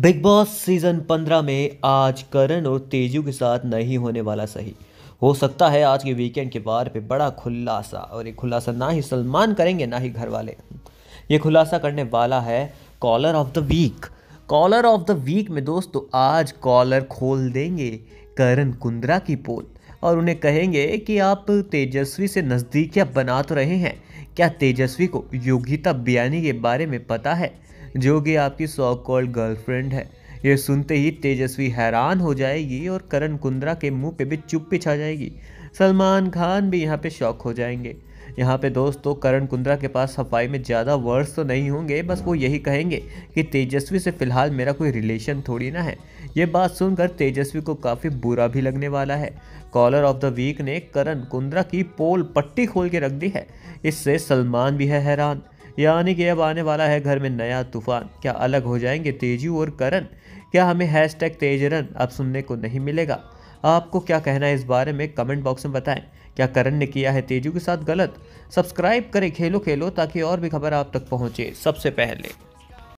big boss season पंद्रह में आज करण और तेजू के साथ नहीं होने वाला सही हो सकता है आज के वीकेंड के बार पे बड़ा खुलासा और ये खुलासा ना ही सलमान करेंगे ना ही घर वाले ये खुलासा करने वाला है caller of the week caller of the week में दोस्तों आज कॉलर खोल देंगे करण कुंद्रा की पोल और उन्हें कहेंगे कि आप तेजस्वी से नज़दीकियाँ बना तो रहे हैं क्या तेजस्वी को योगिता बयानी के बारे में पता है जो कि आपकी सॉ कॉल्ड गर्लफ्रेंड है ये सुनते ही तेजस्वी हैरान हो जाएगी और करण कुंद्रा के मुंह पे भी चुप्पी छा जाएगी सलमान खान भी यहाँ पे शौक हो जाएंगे यहाँ पे दोस्तों करण कुंद्रा के पास सफाई में ज़्यादा वर्ड्स तो नहीं होंगे बस वो यही कहेंगे कि तेजस्वी से फ़िलहाल मेरा कोई रिलेशन थोड़ी ना है ये बात सुनकर तेजस्वी को काफ़ी बुरा भी लगने वाला है कॉलर ऑफ द वीक ने करण कुंद्रा की पोल पट्टी खोल के रख दी है इससे सलमान भी है हैरान यानी कि अब आने वाला है घर में नया तूफान क्या अलग हो जाएंगे तेजू और करण क्या हमें हैश टैग तेजरन अब सुनने को नहीं मिलेगा आपको क्या कहना है इस बारे में कमेंट बॉक्स में बताएं क्या करण ने किया है तेजू के साथ गलत सब्सक्राइब करें खेलो खेलो ताकि और भी खबर आप तक पहुंचे सबसे पहले